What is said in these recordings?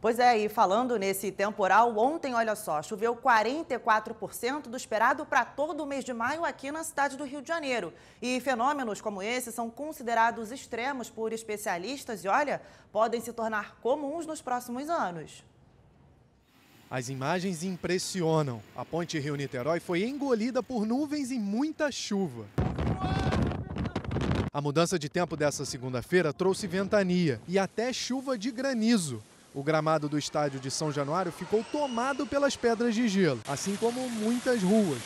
Pois é, e falando nesse temporal, ontem, olha só, choveu 44% do esperado para todo o mês de maio aqui na cidade do Rio de Janeiro. E fenômenos como esse são considerados extremos por especialistas e, olha, podem se tornar comuns nos próximos anos. As imagens impressionam. A ponte Rio-Niterói foi engolida por nuvens e muita chuva. A mudança de tempo dessa segunda-feira trouxe ventania e até chuva de granizo. O gramado do estádio de São Januário ficou tomado pelas pedras de gelo, assim como muitas ruas.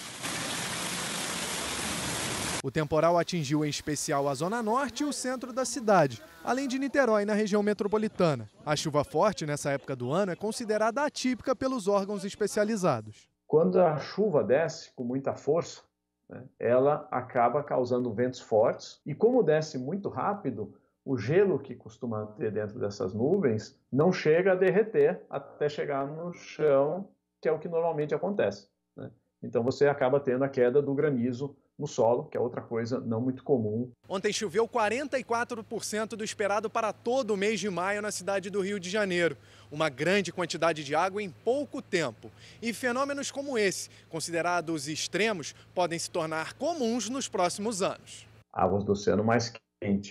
O temporal atingiu em especial a zona norte e o centro da cidade, além de Niterói, na região metropolitana. A chuva forte nessa época do ano é considerada atípica pelos órgãos especializados. Quando a chuva desce com muita força, né, ela acaba causando ventos fortes e, como desce muito rápido, o gelo que costuma ter dentro dessas nuvens não chega a derreter até chegar no chão, que é o que normalmente acontece. Né? Então você acaba tendo a queda do granizo no solo, que é outra coisa não muito comum. Ontem choveu 44% do esperado para todo o mês de maio na cidade do Rio de Janeiro. Uma grande quantidade de água em pouco tempo. E fenômenos como esse, considerados extremos, podem se tornar comuns nos próximos anos. Águas do oceano mais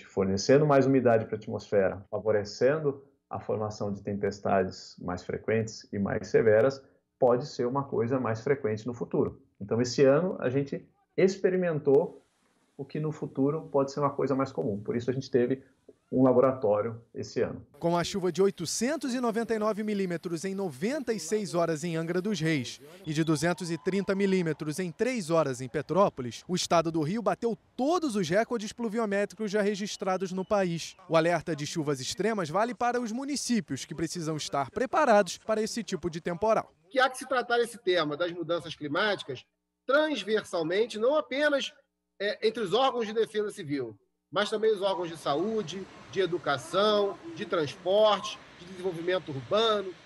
fornecendo mais umidade para a atmosfera, favorecendo a formação de tempestades mais frequentes e mais severas, pode ser uma coisa mais frequente no futuro. Então, esse ano a gente experimentou o que no futuro pode ser uma coisa mais comum. Por isso a gente teve um laboratório esse ano. Com a chuva de 899 milímetros em 96 horas em Angra dos Reis e de 230 milímetros em 3 horas em Petrópolis, o estado do Rio bateu todos os recordes pluviométricos já registrados no país. O alerta de chuvas extremas vale para os municípios que precisam estar preparados para esse tipo de temporal. Que há que se tratar esse tema das mudanças climáticas transversalmente, não apenas é, entre os órgãos de defesa civil, mas também os órgãos de saúde, de educação, de transporte, de desenvolvimento urbano,